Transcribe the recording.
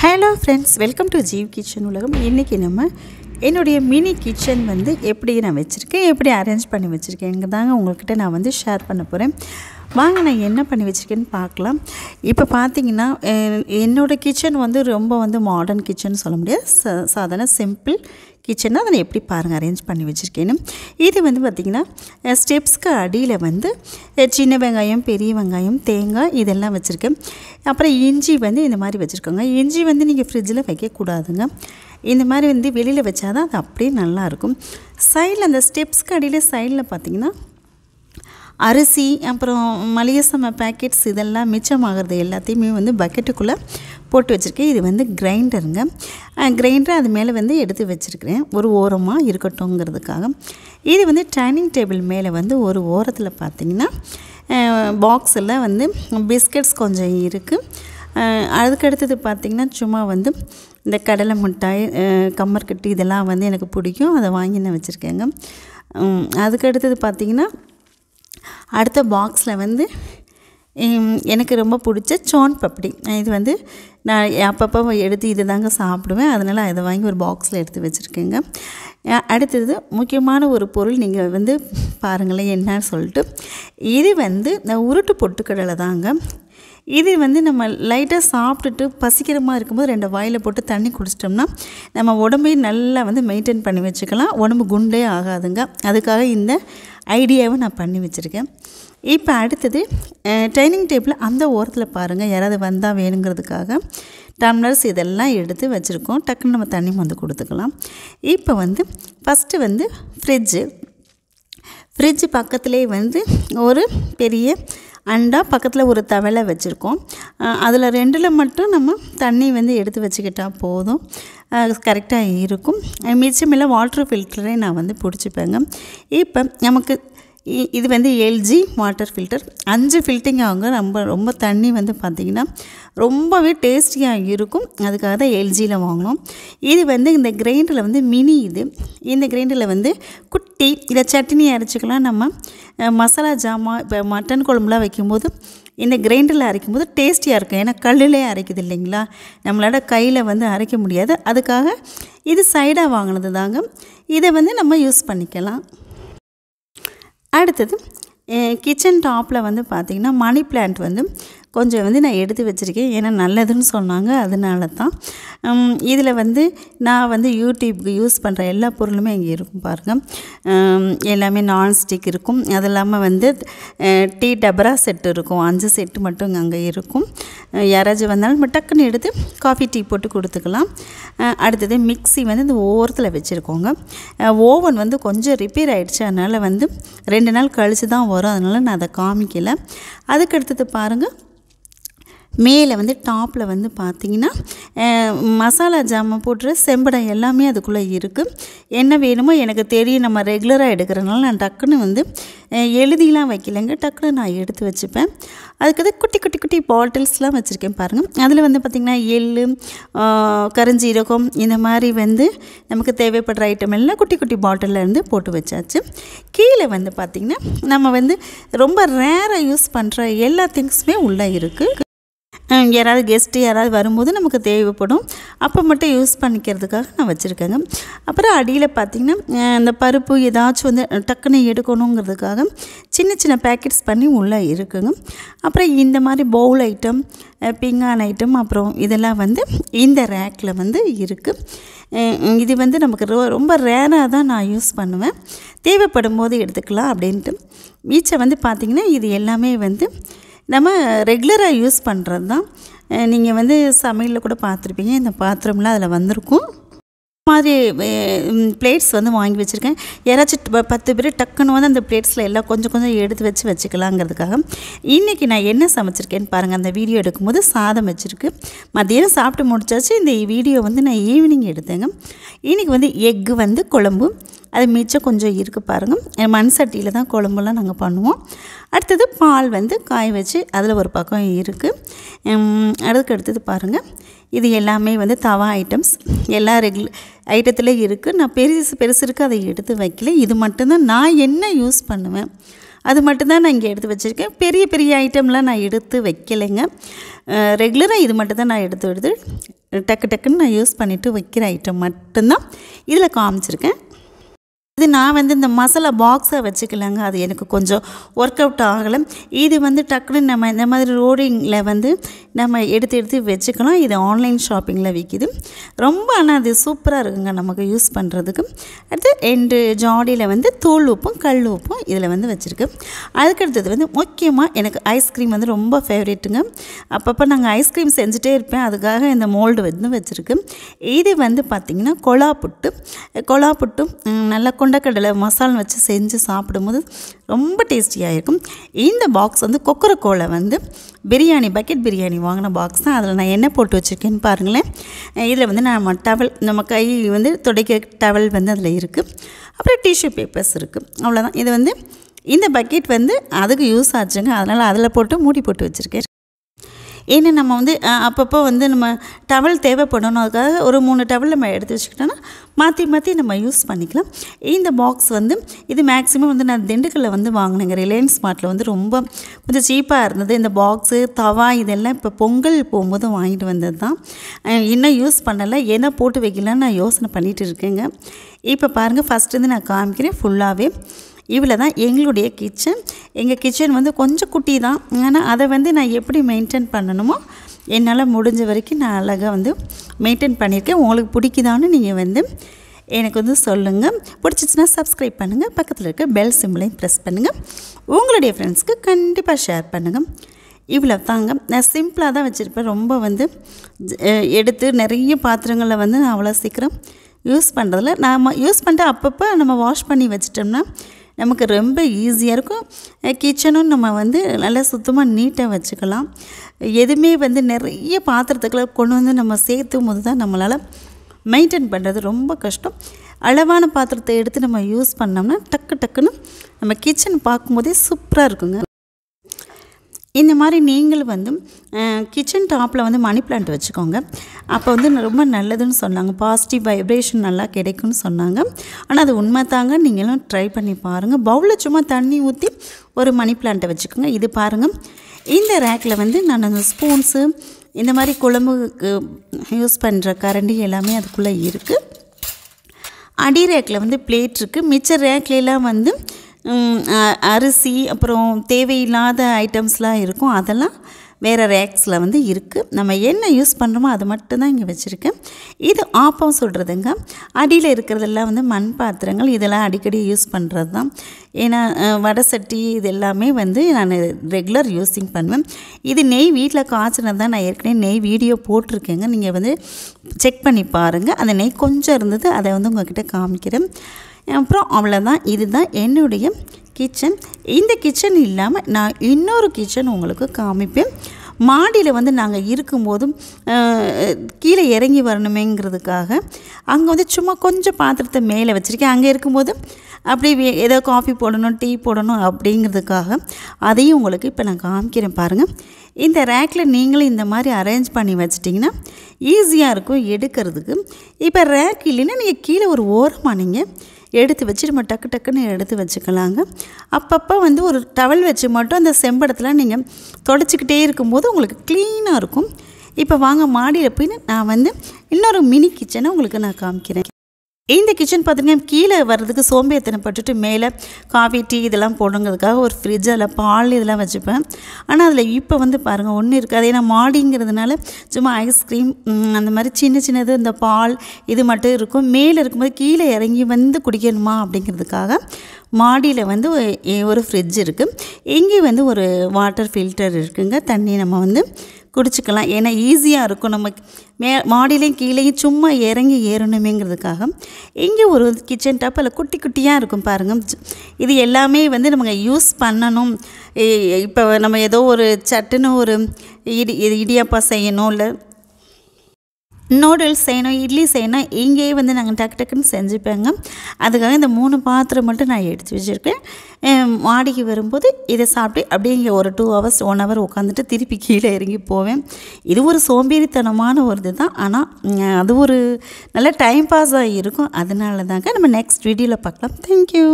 hello friends welcome to Jeev kitchen உலகம் இன்றைக்கி நம்ம என்னுடைய மினி கிச்சன் வந்து எப்படி நான் வச்சுருக்கேன் எப்படி அரேஞ்ச் பண்ணி வச்சுருக்கேன் இங்கே தாங்க உங்கள்கிட்ட நான் வந்து ஷேர் பண்ண போகிறேன் வாங்க நான் என்ன பண்ணி வச்சுருக்கேன்னு பார்க்கலாம் இப்போ பார்த்தீங்கன்னா என்னோடய கிச்சன் வந்து ரொம்ப வந்து மாடர்ன் கிச்சன் சொல்ல முடியாது ச சாதாரண சிம்பிள் கிச்சன்னா அதை எப்படி பாருங்கள் அரேஞ்ச் பண்ணி வச்சுருக்கேன்னு இது வந்து பார்த்திங்கன்னா ஸ்டெப்ஸ்க்கு அடியில் வந்து சின்ன வெங்காயம் பெரிய வெங்காயம் தேங்காய் இதெல்லாம் வச்சுருக்கேன் அப்புறம் இஞ்சி வந்து இந்த மாதிரி வச்சுருக்கோங்க இஞ்சி வந்து நீங்கள் ஃப்ரிட்ஜில் வைக்கக்கூடாதுங்க இந்த மாதிரி வந்து வெளியில் வச்சா தான் அது அப்படியே நல்லாயிருக்கும் சைடில் அந்த ஸ்டெப்ஸ்க்கு அடியில் சைடில் பார்த்திங்கன்னா அரிசி அப்புறம் மளிகை சாம பேக்கெட்ஸ் இதெல்லாம் மிச்சமாகிறது எல்லாத்தையுமே வந்து பக்கெட்டுக்குள்ளே போட்டு வச்சுருக்கேன் இது வந்து கிரைண்டருங்க கிரைண்டர் அது மேலே வந்து எடுத்து வச்சுருக்கிறேன் ஒரு ஓரமாக இருக்கட்டும்ங்கிறதுக்காக இது வந்து டைனிங் டேபிள் மேலே வந்து ஒரு ஓரத்தில் பார்த்திங்கன்னா பாக்ஸில் வந்து பிஸ்கட்ஸ் கொஞ்சம் இருக்குது அதுக்கடுத்தது பார்த்திங்கன்னா சும்மா வந்து இந்த கடலை மிட்டாய் கம்மர்கட்டி இதெல்லாம் வந்து எனக்கு பிடிக்கும் அதை வாங்கி நான் வச்சுருக்கேங்க அதுக்கடுத்தது பார்த்திங்கன்னா அடுத்த பாக்ஸில் வந்து எனக்கு ரொம்ப பிடிச்ச சோன் பப்படி இது வந்து நான் அப்பப்போ எடுத்து இது தாங்க சாப்பிடுவேன் அதனால் அதை வாங்கி ஒரு பாக்ஸில் எடுத்து வச்சுருக்கேங்க அடுத்தது முக்கியமான ஒரு பொருள் நீங்கள் வந்து பாருங்களேன் என்னன்னு சொல்லிட்டு இது வந்து இந்த உருட்டு பொட்டுக்கடலை தாங்க இது வந்து நம்ம லைட்டாக சாப்பிட்டுட்டு பசிக்கிற மாதிரி இருக்கும்போது ரெண்டு வாயில் போட்டு தண்ணி குடிச்சிட்டோம்னா நம்ம உடம்பையும் நல்லா வந்து மெயின்டைன் பண்ணி வச்சுக்கலாம் உடம்பு குண்டே ஆகாதுங்க அதுக்காக இந்த ஐடியாவை நான் பண்ணி வச்சுருக்கேன் இப்போ அடுத்தது டைனிங் டேபிள் அந்த ஓரத்தில் பாருங்கள் யாராவது வந்தால் வேணுங்கிறதுக்காக டம்ளர்ஸ் இதெல்லாம் எடுத்து வச்சுருக்கோம் டக்குன்னு நம்ம தண்ணி வந்து கொடுத்துக்கலாம் இப்போ வந்து ஃபஸ்ட்டு வந்து ஃப்ரிட்ஜு ஃப்ரிட்ஜு பக்கத்துலேயே வந்து ஒரு பெரிய அண்டாக பக்கத்தில் ஒரு தவளை வச்சுருக்கோம் அதில் ரெண்டில் மட்டும் நம்ம தண்ணி வந்து எடுத்து வச்சுக்கிட்டால் போதும் கரெக்டாக இருக்கும் மிச்சமில்ல வாட்ரு ஃபில்டரே நான் வந்து பிடிச்சிப்பேங்க இப்போ நமக்கு இது வந்து எல்ஜி வாட்டர் ஃபில்டர் அஞ்சு ஃபில்டிங் ஆகுங்க ரொம்ப ரொம்ப தண்ணி வந்து பார்த்திங்கன்னா ரொம்பவே டேஸ்டியாக இருக்கும் அதுக்காக தான் எல்ஜியில் வாங்கினோம் இது வந்து இந்த கிரைண்டரில் வந்து மினி இது இந்த கிரைண்டரில் வந்து குட்டி இதை சட்னி அரைச்சிக்கலாம் நம்ம மசாலா ஜாமான் இப்போ மட்டன் குழம்புலாம் வைக்கும்போது இந்த கிரைண்டரில் அரைக்கும் போது டேஸ்டியாக இருக்கும் ஏன்னா கல்லிலே அரைக்குது இல்லைங்களா நம்மளோட கையில் வந்து அரைக்க முடியாது அதுக்காக இது சைடாக வாங்கினது தாங்க இதை வந்து நம்ம யூஸ் பண்ணிக்கலாம் அடுத்தது கிச்சன் டாப்பில் வந்து பார்த்திங்கன்னா மணி பிளான்ட் வந்து கொஞ்சம் வந்து நான் எடுத்து வச்சுருக்கேன் ஏன்னா நல்லதுன்னு சொன்னாங்க அதனால தான் இதில் வந்து நான் வந்து யூடியூப்க்கு யூஸ் பண்ணுற எல்லா பொருளுமே இங்கே இருக்கும் பாருங்கள் எல்லாமே நான்ஸ்டிக் இருக்கும் அது இல்லாமல் வந்து டீ டபரா செட்டு இருக்கும் அஞ்சு செட்டு மட்டும் அங்கே இருக்கும் யாராச்சும் வந்தாலும் டக்குன்னு எடுத்து காஃபி டீ போட்டு கொடுத்துக்கலாம் அடுத்தது மிக்சி வந்து இந்த ஓரத்தில் வச்சுருக்கோங்க ஓவன் வந்து கொஞ்சம் ரிப்பேர் ஆகிடுச்சு அதனால் வந்து ரெண்டு நாள் கழித்து தான் வரும் அதனால் நான் அதை காமிக்கலை அதுக்கு அடுத்தது பாருங்கள் மேலே வந்து டாப்பில் வந்து பார்த்திங்கன்னா மசாலா ஜாமான் போடுற செம்படை எல்லாமே அதுக்குள்ளே இருக்குது என்ன வேணுமோ எனக்கு தெரியும் நம்ம ரெகுலராக எடுக்கிறனால நான் டக்குன்னு வந்து எழுதிலாம் வைக்கலைங்க டக்குன்னு நான் எடுத்து வச்சுப்பேன் அதுக்கு குட்டி குட்டி குட்டி பாட்டில்ஸ்லாம் வச்சுருக்கேன் பாருங்கள் அதில் வந்து பார்த்திங்கன்னா எள்ளு கருஞ்சீரகம் இந்த மாதிரி வந்து நமக்கு தேவைப்படுற ஐட்டம் எல்லாம் குட்டி குட்டி பாட்டிலில் இருந்து போட்டு வச்சாச்சு கீழே வந்து பார்த்திங்கன்னா நம்ம வந்து ரொம்ப ரேராக யூஸ் பண்ணுற எல்லா திங்ஸுமே உள்ளே இருக்குது யாராவது கெஸ்ட்டு யாராவது வரும்போது நமக்கு தேவைப்படும் அப்போ மட்டும் யூஸ் பண்ணிக்கிறதுக்காக நான் வச்சுருக்கேங்க அப்புறம் அடியில் பார்த்திங்கன்னா இந்த பருப்பு ஏதாச்சும் வந்து டக்குன்னு எடுக்கணுங்கிறதுக்காக சின்ன சின்ன பேக்கெட்ஸ் பண்ணி உள்ளே இருக்குங்க அப்புறம் இந்த மாதிரி பவுல் ஐட்டம் பிங்கான் ஐட்டம் அப்புறம் இதெல்லாம் வந்து இந்த ரேக்கில் வந்து இருக்குது இது வந்து நமக்கு ரொம்ப ரேராக தான் நான் யூஸ் பண்ணுவேன் தேவைப்படும் போது எடுத்துக்கலாம் அப்படின்ட்டு மீச்சை வந்து பார்த்திங்கன்னா இது எல்லாமே வந்து நம்ம ரெகுலராக யூஸ் பண்ணுறது தான் நீங்கள் வந்து சமையலில் கூட பார்த்துருப்பீங்க இந்த பாத்திரம்லாம் அதில் வந்திருக்கும் மாதிரி பிளேட்ஸ் வந்து வாங்கி வச்சுருக்கேன் யாராச்சும் பத்து பேர் டக்குன்னு வந்து அந்த பிளேட்ஸில் எல்லாம் கொஞ்சம் கொஞ்சம் எடுத்து வச்சு வச்சுக்கலாங்கிறதுக்காக இன்றைக்கி நான் என்ன சமைச்சிருக்கேன்னு பாருங்கள் அந்த வீடியோ எடுக்கும்போது சாதம் வச்சுருக்கு மதியானம் சாப்பிட்டு முடிச்சாச்சு இந்த வீடியோ வந்து நான் ஈவினிங் எடுத்தேங்க இன்றைக்கி வந்து எக்கு வந்து குழம்பு அது மிச்சம் கொஞ்சம் இருக்குது பாருங்கள் மண் சட்டியில் தான் குழம்புலாம் நாங்கள் பண்ணுவோம் அடுத்தது பால் வந்து காய வச்சு அதில் ஒரு பக்கம் இருக்குது அதுக்கு அடுத்தது பாருங்கள் இது எல்லாமே வந்து தவா ஐட்டம்ஸ் எல்லா ரெகு ஐட்டத்தில் இருக்குது நான் பெருசு பெருசு இருக்குது அதை எடுத்து வைக்கல இது மட்டும்தான் நான் என்ன யூஸ் பண்ணுவேன் அது மட்டும்தான் நான் இங்கே எடுத்து வச்சுருக்கேன் பெரிய பெரிய ஐட்டம்லாம் நான் எடுத்து வைக்கலைங்க ரெகுலராக இது மட்டும்தான் நான் எடுத்து எடுத்து டக்கு டக்குன்னு நான் யூஸ் பண்ணிவிட்டு வைக்கிற ஐட்டம் மட்டும்தான் இதில் காமிச்சிருக்கேன் இது நான் வந்து இந்த மசாலா பாக்ஸை வச்சுக்கலங்க அது எனக்கு கொஞ்சம் ஒர்க் அவுட் ஆகலை இது வந்து டக்குன்னு நம்ம இந்த மாதிரி ரோடிங்கில் வந்து நம்ம எடுத்து எடுத்து வச்சுக்கலாம் இது ஆன்லைன் ஷாப்பிங்கில் விற்கிது ரொம்ப ஆனால் அது சூப்பராக இருக்குங்க நமக்கு யூஸ் பண்ணுறதுக்கு அடுத்து ரெண்டு ஜாடியில் வந்து தூள் உப்பும் கல் உப்பும் இதில் வந்து வச்சுருக்கு அதுக்கடுத்தது வந்து முக்கியமாக எனக்கு ஐஸ்கிரீம் வந்து ரொம்ப ஃபேவரேட்டுங்க அப்பப்போ நாங்கள் ஐஸ்கிரீம் செஞ்சுட்டே இருப்பேன் அதுக்காக இந்த மோல்டு வந்து வச்சுருக்கு இது வந்து பார்த்திங்கன்னா கொலா புட்டு கொலா புட்டும் நல்லா கொண்டக்கடலை மசாலா வச்சு செஞ்சு சாப்பிடும்போது ரொம்ப டேஸ்டியாக இருக்கும் இந்த பாக்ஸ் வந்து கொக்கரக்கோலை வந்து பிரியாணி பக்கெட் பிரியாணி வாங்கின பாக்ஸ் தான் அதில் நான் என்ன போட்டு வச்சுருக்கேன்னு பாருங்களேன் இதில் வந்து நம்ம டவல் நம்ம கை வந்து துடைக்க டவல் வந்து அதில் இருக்குது அப்புறம் டிஷ்யூ பேப்பர்ஸ் இருக்குது அவ்வளோதான் இது வந்து இந்த பக்கெட் வந்து அதுக்கு யூஸ் ஆச்சுங்க அதனால் அதில் போட்டு மூடி போட்டு வச்சுருக்கேன் ஏன்னா நம்ம வந்து அப்பப்போ வந்து நம்ம டவல் தேவைப்படணும் அதுக்காக ஒரு மூணு டவல் நம்ம எடுத்து வச்சுக்கிட்டோன்னா மாற்றி மாற்றி நம்ம யூஸ் பண்ணிக்கலாம் இந்த பாக்ஸ் வந்து இது மேக்ஸிமம் வந்து நான் திண்டுக்கல்லில் வந்து வாங்கினேங்க ரிலையன்ஸ் ஸ்மார்ட்டில் வந்து ரொம்ப கொஞ்சம் சீப்பாக இருந்தது இந்த பாக்ஸு தவா இதெல்லாம் இப்போ பொங்கல் போகும்போது வாங்கிட்டு வந்தது தான் இன்னும் யூஸ் பண்ணலை ஏன்னா போட்டு வைக்கலான்னு நான் யோசனை பண்ணிகிட்டு இருக்கேங்க இப்போ பாருங்கள் ஃபஸ்ட்டு வந்து நான் காமிக்கிறேன் ஃபுல்லாகவே இவ்வளோ தான் எங்களுடைய கிச்சன் எங்கள் கிச்சன் வந்து கொஞ்சம் குட்டி தான் ஆனால் அதை வந்து நான் எப்படி மெயின்டைன் பண்ணணுமோ என்னால் முடிஞ்ச வரைக்கும் நான் அழகாக வந்து மெயின்டைன் பண்ணியிருக்கேன் உங்களுக்கு பிடிக்குதான்னு நீங்கள் வந்து எனக்கு வந்து சொல்லுங்கள் பிடிச்சிச்சின்னா சப்ஸ்கிரைப் பண்ணுங்கள் பக்கத்தில் இருக்க பெல் சிம்பிளையும் ப்ரெஸ் பண்ணுங்கள் உங்களுடைய ஃப்ரெண்ட்ஸ்க்கு கண்டிப்பாக ஷேர் பண்ணுங்கள் இவ்வளோ தாங்க நான் சிம்பிளாக தான் வச்சுருப்பேன் ரொம்ப வந்து எடுத்து நிறைய பாத்திரங்களை வந்து நான் அவ்வளோ சீக்கிரம் யூஸ் பண்ணுறதில்ல நாம் யூஸ் பண்ணிட்டு அப்பப்போ நம்ம வாஷ் பண்ணி வச்சிட்டோம்னா நமக்கு ரொம்ப ஈஸியாக இருக்கும் கிச்சனும் நம்ம வந்து நல்லா சுத்தமாக நீட்டாக வச்சுக்கலாம் எதுவுமே வந்து நிறைய பாத்திரத்துக்களை கொண்டு வந்து நம்ம சேர்த்தும் போது தான் நம்மளால் மெயின்டைன் பண்ணுறது ரொம்ப கஷ்டம் அளவான பாத்திரத்தை எடுத்து நம்ம யூஸ் பண்ணோம்னா டக்கு டக்குன்னு நம்ம கிச்சன் பார்க்கும்போதே சூப்பராக இருக்குங்க இந்த மாதிரி நீங்கள் வந்து கிச்சன் டாப்பில் வந்து மணி பிளான்ட் வச்சுக்கோங்க அப்போ வந்து ரொம்ப நல்லதுன்னு சொன்னாங்க பாசிட்டிவ் வைப்ரேஷன் நல்லா கிடைக்கும்னு சொன்னாங்க ஆனால் அது உண்மை தாங்க நீங்களும் ட்ரை பண்ணி பாருங்கள் பவுலில் சும்மா தண்ணி ஊற்றி ஒரு மணி பிளான்ட்டை வச்சுக்கோங்க இது பாருங்கள் இந்த ரேக்கில் வந்து நான் அந்த ஸ்பூன்ஸு இந்த மாதிரி குழம்புக்கு யூஸ் பண்ணுற கரண்டி எல்லாமே அதுக்குள்ளே இருக்குது அடி ரேக்கில் வந்து பிளேட் இருக்குது மிச்ச ரேக்லெலாம் வந்து அரிசி அப்புறம் தேவையில்லாத ஐட்டம்ஸ்லாம் இருக்கும் அதெல்லாம் வேறு ரேக்ஸில் வந்து இருக்குது நம்ம என்ன யூஸ் பண்ணுறோமோ அது மட்டும்தான் இங்கே வச்சுருக்கேன் இது ஆப்பம் சொல்கிறதுங்க அடியில் இருக்கிறதெல்லாம் வந்து மண் பாத்திரங்கள் இதெல்லாம் அடிக்கடி யூஸ் பண்ணுறது தான் ஏன்னா வடை சட்டி இது எல்லாமே வந்து நான் ரெகுலர் யூஸிங் பண்ணுவேன் இது நெய் வீட்டில் காய்ச்சினது தான் நான் ஏற்கனவே நெய் வீடியோ போட்டிருக்கேங்க நீங்கள் வந்து செக் பண்ணி பாருங்கள் அந்த நெய் கொஞ்சம் இருந்தது அதை வந்து உங்கள்கிட்ட காமிக்கிறேன் அப்புறம் அவ்வளோதான் இதுதான் என்னுடைய கிச்சன் இந்த கிச்சன் இல்லாமல் நான் இன்னொரு கிச்சன் உங்களுக்கு காமிப்பேன் மாடியில் வந்து நாங்கள் இருக்கும்போதும் கீழே இறங்கி வரணுமேங்கிறதுக்காக அங்கே வந்து சும்மா கொஞ்சம் பாத்திரத்தை மேலே வச்சுருக்கேன் அங்கே இருக்கும்போது அப்படி ஏதோ காஃபி போடணும் டீ போடணும் அப்படிங்கிறதுக்காக அதையும் உங்களுக்கு இப்போ நான் காமிக்கிறேன் பாருங்கள் இந்த ரேக்கில் நீங்களும் இந்த மாதிரி அரேஞ்ச் பண்ணி வச்சிட்டிங்கன்னா ஈஸியாக இருக்கும் எடுக்கிறதுக்கு இப்போ ரேக் இல்லைன்னா நீங்கள் கீழே ஒரு ஓரமாக நீங்கள் எடுத்து வச்சு நம்ம டக்கு டக்குன்னு எடுத்து வச்சுக்கலாங்க அப்பப்போ வந்து ஒரு டவல் வச்சு மட்டும் அந்த செம்படத்தில் நீங்கள் தொடச்சிக்கிட்டே இருக்கும்போது உங்களுக்கு க்ளீனாக இருக்கும் இப்போ வாங்க மாடியில் போய் நான் வந்து இன்னொரு மினி கிச்சனை உங்களுக்கு நான் காமிக்கிறேன் இந்த கிச்சன் பார்த்திங்கன்னா கீழே வர்றதுக்கு பட்டுட்டு மேலே காஃபி டீ இதெல்லாம் போடுங்கிறதுக்காக ஒரு ஃப்ரிட்ஜ் அதில் பால் இதெல்லாம் வச்சுப்பேன் ஆனால் அதில் இப்போ வந்து பாருங்கள் ஒன்றும் இருக்காது ஏன்னா மாடிங்கிறதுனால சும்மா ஐஸ்கிரீம் அந்த மாதிரி சின்ன சின்னது இந்த பால் இது மட்டும் இருக்கும் மேலே இருக்கும்போது கீழே இறங்கி வந்து குடிக்கணுமா அப்படிங்கிறதுக்காக மாடியில் வந்து ஒரு ஃப்ரிட்ஜ் இருக்குது இங்கே வந்து ஒரு வாட்டர் ஃபில்டர் இருக்குங்க தண்ணி நம்ம வந்து குடிச்சிக்கலாம் ஏன்னா ஈஸியாக இருக்கும் நம்ம மே மாடிலையும் கீழேயும் சும்மா இறங்கி ஏறணுமேங்கிறதுக்காக இங்கே ஒரு கிச்சன் டப் அதில் குட்டி குட்டியாக இருக்கும் பாருங்கள் இது எல்லாமே வந்து நம்ம யூஸ் பண்ணணும் இப்போ நம்ம ஏதோ ஒரு சட்டுன்னு ஒரு இடி இடியாப்பா செய்யணும் இல்லை நூடுல்ஸ் செய்யணும் இட்லி செய்யணும் இங்கேயே வந்து நாங்கள் டக்கு டக்குன்னு செஞ்சுப்பேங்க அதுக்காக இந்த மூணு பாத்திரம் மட்டும் நான் எடுத்து வச்சுருக்கேன் மாடிக்கு வரும்போது இதை சாப்பிட்டு அப்படியே இங்கே ஒரு டூ ஹவர்ஸ் ஒன் ஹவர் உட்காந்துட்டு திருப்பி கீழே இறங்கி போவேன் இது ஒரு சோம்பேறித்தனமான ஒரு இது தான் ஆனால் அது ஒரு நல்ல டைம் பாஸாக இருக்கும் அதனால தாங்க நம்ம நெக்ஸ்ட் வீடியோவில் பார்க்கலாம் தேங்க்யூ